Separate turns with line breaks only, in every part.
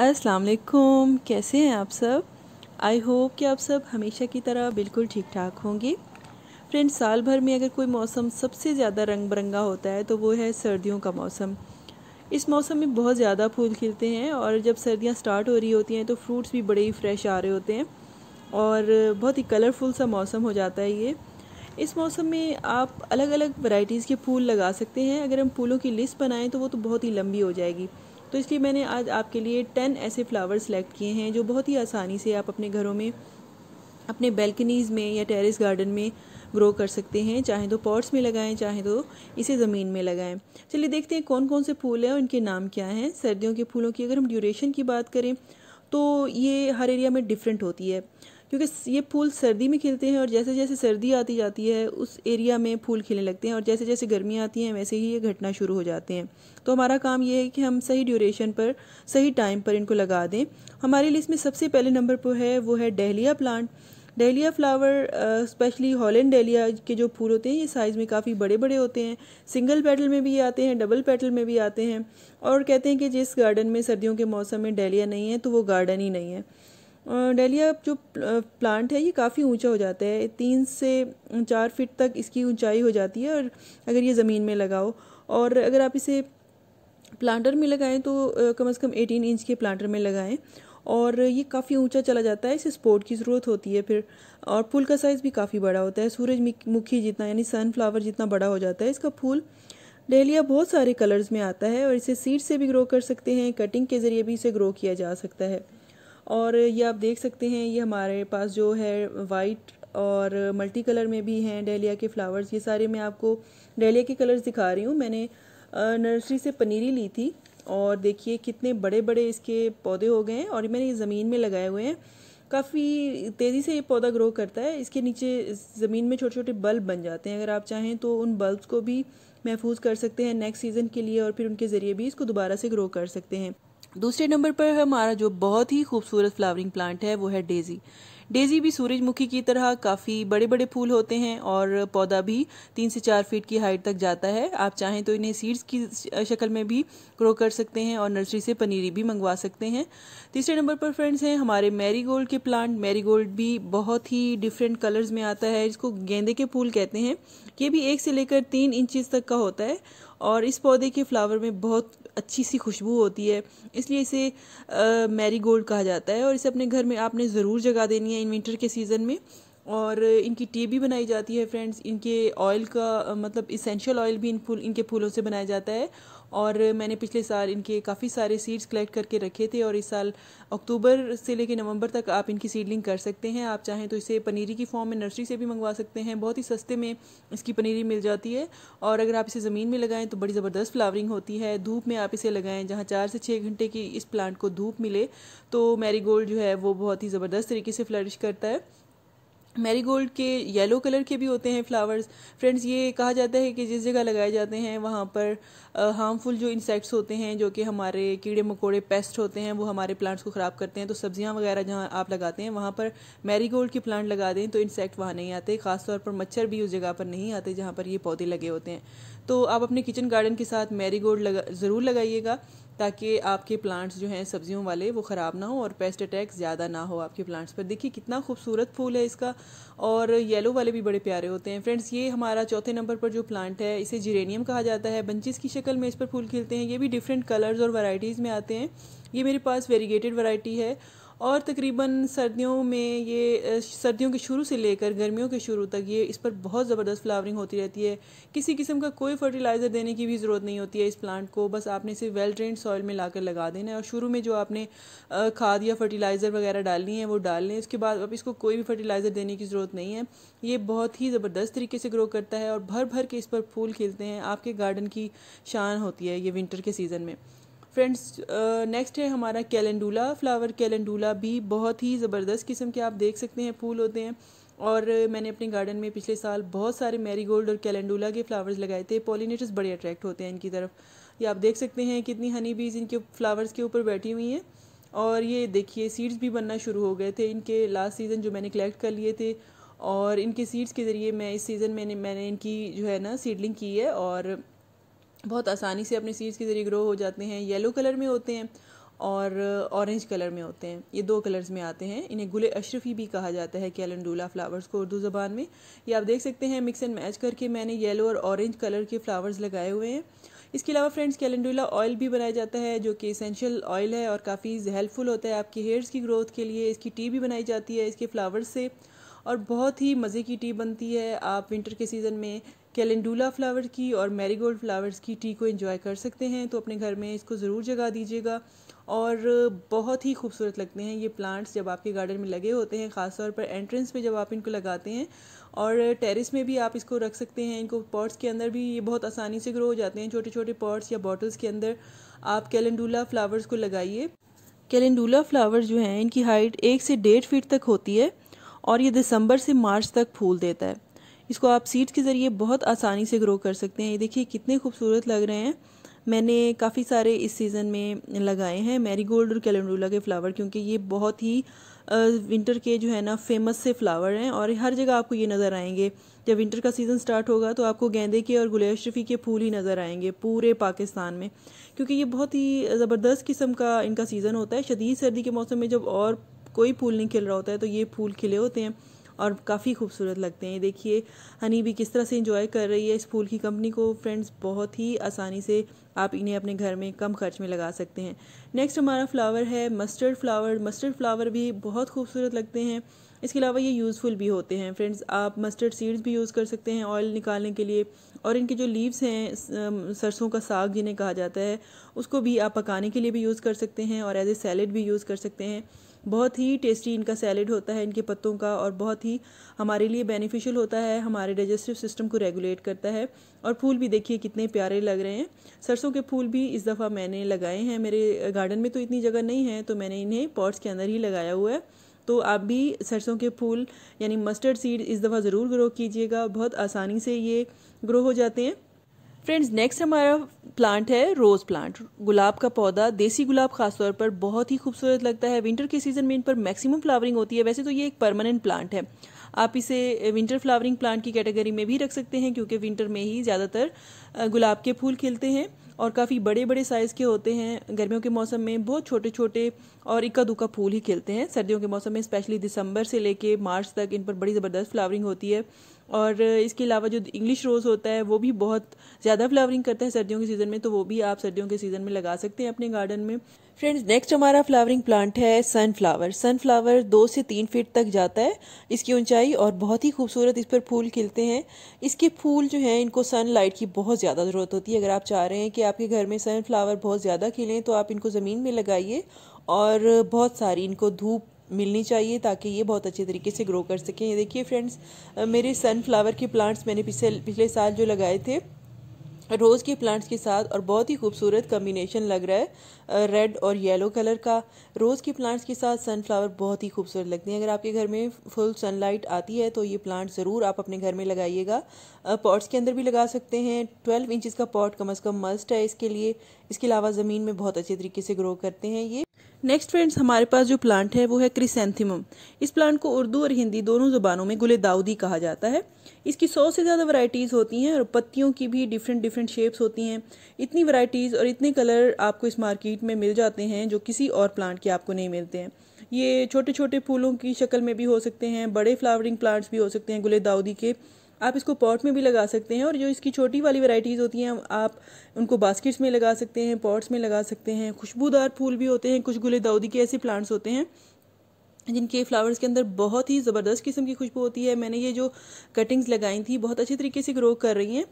अस्सलाम वालेकुम कैसे हैं आप सब आई होप कि आप सब हमेशा की तरह बिल्कुल ठीक ठाक होंगे फ्रेंड्स साल भर में अगर कोई मौसम सबसे ज़्यादा रंग बिरंगा होता है तो वो है सर्दियों का मौसम इस मौसम में बहुत ज़्यादा फूल खिलते हैं और जब सर्दियाँ स्टार्ट हो रही होती हैं तो फ्रूट्स भी बड़े ही फ्रेश आ रहे होते हैं और बहुत ही कलरफुल सा मौसम हो जाता है ये इस मौसम में आप अलग अलग वैरायटीज़ के फूल लगा सकते हैं अगर हम फूलों की लिस्ट बनाएं तो वो तो बहुत ही लंबी हो जाएगी तो इसलिए मैंने आज आपके लिए टेन ऐसे फ्लावर सेलेक्ट किए हैं जो बहुत ही आसानी से आप अपने घरों में अपने बेल्कनीज़ में या टेरेस गार्डन में ग्रो कर सकते हैं चाहे तो पॉट्स में लगाएं चाहे तो इसे ज़मीन में लगाएं चलिए देखते हैं कौन कौन से फूल हैं और इनके नाम क्या हैं सर्दियों के फूलों की अगर हम ड्यूरेशन की बात करें तो ये हर एरिया में डिफरेंट होती है क्योंकि ये फूल सर्दी में खिलते हैं और जैसे जैसे सर्दी आती जाती है उस एरिया में फूल खिलने लगते हैं और जैसे जैसे गर्मियाँ आती हैं वैसे ही ये घटना शुरू हो जाते हैं तो हमारा काम ये है कि हम सही ड्यूरेशन पर सही टाइम पर इनको लगा दें हमारे लिए इसमें सबसे पहले नंबर पर है वो है dahlia plant dahlia flower specially Holland dahlia के जो फूल होते हैं ये साइज़ में काफ़ी बड़े बड़े होते हैं सिंगल पेटल में भी आते हैं डबल पेटल में भी आते हैं और कहते हैं कि जिस गार्डन में सर्दियों के मौसम में डेलिया नहीं है तो वो गार्डन ही नहीं है डेलिया जो प्लांट है ये काफ़ी ऊंचा हो जाता है तीन से चार फीट तक इसकी ऊंचाई हो जाती है और अगर ये ज़मीन में लगाओ और अगर आप इसे प्लांटर में लगाएं तो कम से कम एटीन इंच के प्लांटर में लगाएं और ये काफ़ी ऊंचा चला जाता है इसे स्पोर्ट की ज़रूरत होती है फिर और फूल का साइज़ भी काफ़ी बड़ा होता है सूरजमुखी जितना यानी सनफ्लावर जितना बड़ा हो जाता है इसका फूल डेलिया बहुत सारे कलर्स में आता है और इसे सीड से भी ग्रो कर सकते हैं कटिंग के ज़रिए भी इसे ग्रो किया जा सकता है और ये आप देख सकते हैं ये हमारे पास जो है वाइट और मल्टी कलर में भी हैं डेलिया के फ्लावर्स ये सारे मैं आपको डहलिया के कलर्स दिखा रही हूँ मैंने नर्सरी से पनीरी ली थी और देखिए कितने बड़े बड़े इसके पौधे हो गए हैं और मैंने ये ज़मीन में लगाए हुए हैं काफ़ी तेज़ी से ये पौधा ग्रो करता है इसके नीचे ज़मीन में छोटे छोटे बल्ब बन जाते हैं अगर आप चाहें तो उन बल्ब को भी महफूज कर सकते हैं नेक्स्ट सीज़न के लिए और फिर उनके ज़रिए भी इसको दोबारा से ग्रो कर सकते हैं दूसरे नंबर पर हमारा जो बहुत ही खूबसूरत फ्लावरिंग प्लांट है वो है डेज़ी डेज़ी भी सूरजमुखी की तरह काफ़ी बड़े बड़े फूल होते हैं और पौधा भी तीन से चार फीट की हाइट तक जाता है आप चाहें तो इन्हें सीड्स की शक्ल में भी ग्रो कर सकते हैं और नर्सरी से पनीरी भी मंगवा सकते हैं तीसरे नंबर पर फ्रेंड्स हैं हमारे मैरीगोल्ड के प्लांट मैरीगोल्ड भी बहुत ही डिफरेंट कलर्स में आता है इसको गेंदे के फूल कहते हैं ये भी एक से लेकर तीन इंचज़ तक का होता है और इस पौधे के फ्लावर में बहुत अच्छी सी खुशबू होती है इसलिए इसे मैरीगोल्ड कहा जाता है और इसे अपने घर में आपने ज़रूर जगा देनी है इन विंटर के सीज़न में और इनकी टी भी बनाई जाती है फ्रेंड्स इनके ऑयल का मतलब इसेंशियल ऑयल भी इन फूल इनके फूलों से बनाया जाता है और मैंने पिछले साल इनके काफ़ी सारे सीड्स कलेक्ट करके रखे थे और इस साल अक्टूबर से लेकर नवंबर तक आप इनकी सीडलिंग कर सकते हैं आप चाहें तो इसे पनीरी की फॉर्म में नर्सरी से भी मंगवा सकते हैं बहुत ही सस्ते में इसकी पनीरी मिल जाती है और अगर आप इसे ज़मीन में लगाएं तो बड़ी ज़बरदस्त फ्लावरिंग होती है धूप में आप इसे लगाएं जहाँ चार से छः घंटे की इस प्लांट को धूप मिले तो मैरीगोल्ड जो है वो बहुत ही ज़बरदस्त तरीके से फ्लरिश करता है मैरीगोल्ड के येलो कलर के भी होते हैं फ्लावर्स फ्रेंड्स ये कहा जाता है कि जिस जगह लगाए जाते हैं वहाँ पर हार्मफुल जो इंसेक्ट्स होते हैं जो कि हमारे कीड़े मकोड़े पेस्ट होते हैं वो हमारे प्लांट्स को ख़राब करते हैं तो सब्जियाँ वगैरह जहाँ आप लगाते हैं वहाँ पर मैरीगोल्ड के प्लांट लगा दें तो इंसेक्ट वहाँ नहीं आते ख़ासतौर पर मच्छर भी उस जगह पर नहीं आते जहाँ पर ये पौधे लगे होते हैं तो आप अपने किचन गार्डन के साथ मैरीगोल्ड लगा ज़रूर लगाइएगा ताकि आपके प्लांट्स जो हैं सब्जियों वाले वो ख़राब ना हो और पेस्ट अटैक ज़्यादा ना हो आपके प्लांट्स पर देखिए कितना खूबसूरत फूल है इसका और येलो वाले भी बड़े प्यारे होते हैं फ्रेंड्स ये हमारा चौथे नंबर पर जो प्लांट है इसे जीरेनियम कहा जाता है बंचिस की शक्ल में इस पर फूल खिलते हैं ये भी डिफरेंट कलर्स और वराइटीज़ में आते हैं ये मेरे पास वेरीगेटेड वराइटी है और तकरीबन सर्दियों में ये सर्दियों के शुरू से लेकर गर्मियों के शुरू तक ये इस पर बहुत ज़बरदस्त फ्लावरिंग होती रहती है किसी किस्म का कोई फर्टिलाइज़र देने की भी ज़रूरत नहीं होती है इस प्लांट को बस आपने इसे वेल ट्रेन सॉइल में ला लगा देना है और शुरू में जो आपने खाद या फर्टिलाइज़र वगैरह डालनी है वो डाल लें उसके बाद अब इसको कोई भी फर्टिलाइज़र देने की ज़रूरत नहीं है ये बहुत ही ज़बरदस्त तरीके से ग्रो करता है और भर भर के इस पर फूल खिलते हैं आपके गार्डन की शान होती है ये विंटर के सीज़न में फ्रेंड्स नेक्स्ट uh, है हमारा कैलेंडूला फ्लावर कैलेंडूला भी बहुत ही ज़बरदस्त किस्म के आप देख सकते हैं फूल होते हैं और मैंने अपने गार्डन में पिछले साल बहुत सारे मैरीगोल्ड और कैलेंडूला के फ्लावर्स लगाए थे पोलिनेटर्स बड़े अट्रैक्ट होते हैं इनकी तरफ ये आप देख सकते हैं कितनी हनी बीज इनके फ्लावर्स के ऊपर बैठी हुई हैं और ये देखिए सीड्स भी बनना शुरू हो गए थे इनके लास्ट सीज़न जो मैंने कलेक्ट कर लिए थे और इनके सीड्स के ज़रिए मैं इस सीज़न में मैंने इनकी जो है ना सीडलिंग की है और बहुत आसानी से अपने सीड्स के ज़रिए ग्रो हो जाते हैं येलो कलर में होते हैं और ऑरेंज कलर में होते हैं ये दो कलर्स में आते हैं इन्हें गुले अशरफी भी कहा जाता है कैलेंडूला फ्लावर्स को उर्दू ज़बान में ये आप देख सकते हैं मिक्स एंड मैच करके मैंने येलो और ऑरेंज कलर के फ्लावर्स लगाए हुए हैं इसके अलावा फ्रेंड्स कैलेंडूला ऑयल भी बनाया जाता है जो कि इसेंशियल ऑयल है और काफ़ी हेल्पफुल होता है आपके हेयर्स की ग्रोथ के लिए इसकी टी भी बनाई जाती है इसके फ्लावर्स से और बहुत ही मज़े की टी बनती है आप विंटर के सीज़न में कैलेंडूला फ्लावर की और मैरीगोल्ड फ्लावर्स की टी को इन्जॉय कर सकते हैं तो अपने घर में इसको ज़रूर जगा दीजिएगा और बहुत ही खूबसूरत लगते हैं ये प्लांट्स जब आपके गार्डन में लगे होते हैं ख़ास तौर पर एंट्रेंस पे जब आप इनको लगाते हैं और टेरेस में भी आप इसको रख सकते हैं इनको पॉट्स के अंदर भी ये बहुत आसानी से ग्रो हो जाते हैं छोटे छोटे पॉट्स या बॉटल्स के अंदर आप कैलेंडूला फ्लावर्स को लगाइए कैलेंडूला फ्लावर्स जो हैं इनकी हाइट एक से डेढ़ फीट तक होती है और ये दिसंबर से मार्च तक फूल देता है इसको आप सीड्स के ज़रिए बहुत आसानी से ग्रो कर सकते हैं ये देखिए कितने खूबसूरत लग रहे हैं मैंने काफ़ी सारे इस सीज़न में लगाए हैं मैरीगोल्ड और कैलेंडूला के फ्लावर क्योंकि ये बहुत ही विंटर के जो है ना फेमस से फ्लावर हैं और हर जगह आपको ये नज़र आएंगे जब विंटर का सीज़न स्टार्ट होगा तो आपको गेंदे के और गुल के फूल ही नज़र आएंगे पूरे पाकिस्तान में क्योंकि ये बहुत ही ज़बरदस्त किस्म का इनका सीज़न होता है शदीद सर्दी के मौसम में जब और कोई फूल नहीं खिल रहा होता है तो ये फूल खिले होते हैं और काफ़ी खूबसूरत लगते हैं देखिए हनी भी किस तरह से इंजॉय कर रही है इस फूल की कंपनी को फ्रेंड्स बहुत ही आसानी से आप इन्हें अपने घर में कम खर्च में लगा सकते हैं नेक्स्ट हमारा फ्लावर है मस्टर्ड फ्लावर मस्टर्ड फ्लावर भी बहुत खूबसूरत लगते हैं इसके अलावा ये यूज़फुल भी होते हैं फ्रेंड्स आप मस्टर्ड सीड्स भी यूज़ कर सकते हैं ऑयल निकालने के लिए और इनके जो लीव्स हैं सरसों का साग जिन्हें कहा जाता है उसको भी आप पकाने के लिए भी यूज़ कर सकते हैं और एज ए सैलड भी यूज़ कर सकते हैं बहुत ही टेस्टी इनका सैलड होता है इनके पत्तों का और बहुत ही हमारे लिए बेनिफिशियल होता है हमारे डाइजेस्टिव सिस्टम को रेगुलेट करता है और फूल भी देखिए कितने प्यारे लग रहे हैं सरसों के फूल भी इस दफ़ा मैंने लगाए हैं मेरे गार्डन में तो इतनी जगह नहीं है तो मैंने इन्हें पॉट्स के अंदर ही लगाया हुआ है तो आप भी सरसों के फूल यानी मस्टर्ड सीड इस दफ़ा ज़रूर ग्रो कीजिएगा बहुत आसानी से ये ग्रो हो जाते हैं फ्रेंड्स नेक्स्ट हमारा प्लांट है रोज़ प्लांट गुलाब का पौधा देसी गुलाब खासतौर पर बहुत ही खूबसूरत लगता है विंटर के सीज़न में इन पर मैक्सिमम फ्लावरिंग होती है वैसे तो ये एक परमानेंट प्लांट है आप इसे विंटर फ्लावरिंग प्लांट की कैटेगरी में भी रख सकते हैं क्योंकि विंटर में ही ज़्यादातर गुलाब के फूल खिलते हैं और काफ़ी बड़े बड़े साइज़ के होते हैं गर्मियों के मौसम में बहुत छोटे छोटे और इक्का दुक्का फूल ही खिलते हैं सर्दियों के मौसम में स्पेशली दिसंबर से लेके मार्च तक इन पर बड़ी ज़बरदस्त फ्लावरिंग होती है और इसके अलावा जो इंग्लिश रोज़ होता है वो भी बहुत ज़्यादा फ्लावरिंग करता है सर्दियों के सीज़न में तो वो भी आप सर्दियों के सीज़न में लगा सकते हैं अपने गार्डन में फ्रेंड्स नेक्स्ट हमारा फ्लावरिंग प्लांट है सनफ्लावर सनफ्लावर दो से तीन फीट तक जाता है इसकी ऊंचाई और बहुत ही खूबसूरत इस पर फूल खिलते हैं इसके फूल जो हैं इनको सनलाइट की बहुत ज़्यादा ज़रूरत होती है अगर आप चाह रहे हैं कि आपके घर में सनफ्लावर बहुत ज़्यादा खिलें तो आप इनको ज़मीन में लगाइए और बहुत सारी इनको धूप मिलनी चाहिए ताकि ये बहुत अच्छे तरीके से ग्रो कर सकें ये देखिए फ्रेंड्स मेरे सनफ्लावर के प्लांट्स मैंने पिछले पिछले साल जो लगाए थे रोज़ के प्लांट्स के साथ और बहुत ही खूबसूरत कम्बिनेशन लग रहा है रेड और येलो कलर का रोज़ के प्लांट्स के साथ सनफ्लावर बहुत ही खूबसूरत लगते हैं अगर आपके घर में फुल सनलाइट आती है तो ये प्लांट ज़रूर आप अपने घर में लगाइएगा पॉट्स के अंदर भी लगा सकते हैं ट्वेल्व इंचज़ का पॉट कम अज़ कम मस्ट है इसके लिए इसके अलावा ज़मीन में बहुत अच्छे तरीके से ग्रो करते हैं ये नेक्स्ट फ्रेंड्स हमारे पास जो प्लांट है वो है क्रिसेंथिमम इस प्लांट को उर्दू और हिंदी दोनों ज़ुबानों में गुल दाऊदी कहा जाता है इसकी सौ से ज़्यादा वैरायटीज़ होती हैं और पत्तियों की भी डिफरेंट डिफरेंट शेप्स होती हैं इतनी वैरायटीज़ और इतने कलर आपको इस मार्केट में मिल जाते हैं जो किसी और प्लांट के आपको नहीं मिलते हैं ये छोटे छोटे फूलों की शक्ल में भी हो सकते हैं बड़े फ्लावरिंग प्लांट्स भी हो सकते हैं गुल दाऊदी के आप इसको पॉट में भी लगा सकते हैं और जो इसकी छोटी वाली वैरायटीज़ होती हैं आप उनको बास्केट्स में लगा सकते हैं पॉट्स में लगा सकते हैं खुशबूदार फूल भी होते हैं कुछ गुले दाऊदी के ऐसे प्लांट्स होते हैं जिनके फ्लावर्स के अंदर बहुत ही ज़बरदस्त किस्म की खुशबू होती है मैंने ये जो कटिंग्स लगाई थी बहुत अच्छे तरीके से ग्रो कर रही हैं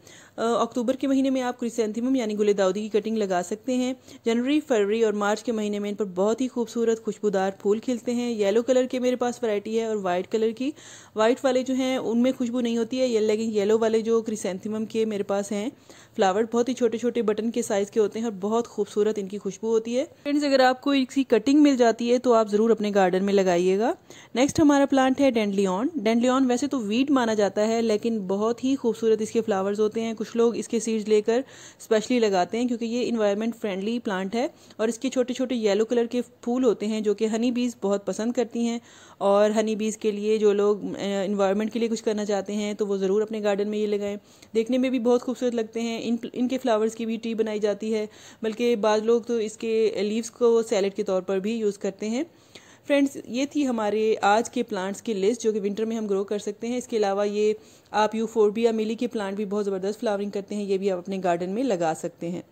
अक्टूबर के महीने में आप क्रिसेंथीम यानी गुले दाऊदी की कटिंग लगा सकते हैं जनवरी फरवरी और मार्च के महीने में इन पर बहुत ही खूबसूरत खुशबूदार फूल खिलते हैं येलो कलर के मेरे पास वैरायटी है और वाइट कलर की वाइट वाले जो हैं उनमें खुशबू नहीं होती है लेकिन येलो वाले जो क्रिसेंथीम के मेरे पास हैं फ्लावर बहुत ही छोटे छोटे बटन के साइज़ के होते हैं और बहुत खूबसूरत इनकी खुशबू होती है फ्रेंड्स अगर आपको इसकी कटिंग मिल जाती है तो आप ज़रूर अपने गार्डन में लगाइए लगाइएगा नेक्स्ट हमारा प्लांट है डेंडलियन डेंडलियन वैसे तो वीट माना जाता है लेकिन बहुत ही खूबसूरत इसके फ्लावर्स होते हैं कुछ लोग इसके सीड्स लेकर स्पेशली लगाते हैं क्योंकि ये इन्वायरमेंट फ्रेंडली प्लांट है और इसके छोटे छोटे येलो कलर के फूल होते हैं जो कि हनी बीज बहुत पसंद करती हैं और हनी बीज के लिए जो लोग इन्वायरमेंट के लिए कुछ करना चाहते हैं तो वो ज़रूर अपने गार्डन में ये लगाएं देखने में भी बहुत खूबसूरत लगते हैं इन इनके फ्लावर्स की भी टी बनाई जाती है बल्कि बाद लोग तो इसके लीव्स को सैलड के तौर पर भी यूज़ करते हैं फ्रेंड्स ये थी हमारे आज के प्लांट्स की लिस्ट जो कि विंटर में हम ग्रो कर सकते हैं इसके अलावा ये आप यू फोरबिया मिली के प्लांट भी बहुत ज़बरदस्त फ्लावरिंग करते हैं ये भी आप अपने गार्डन में लगा सकते हैं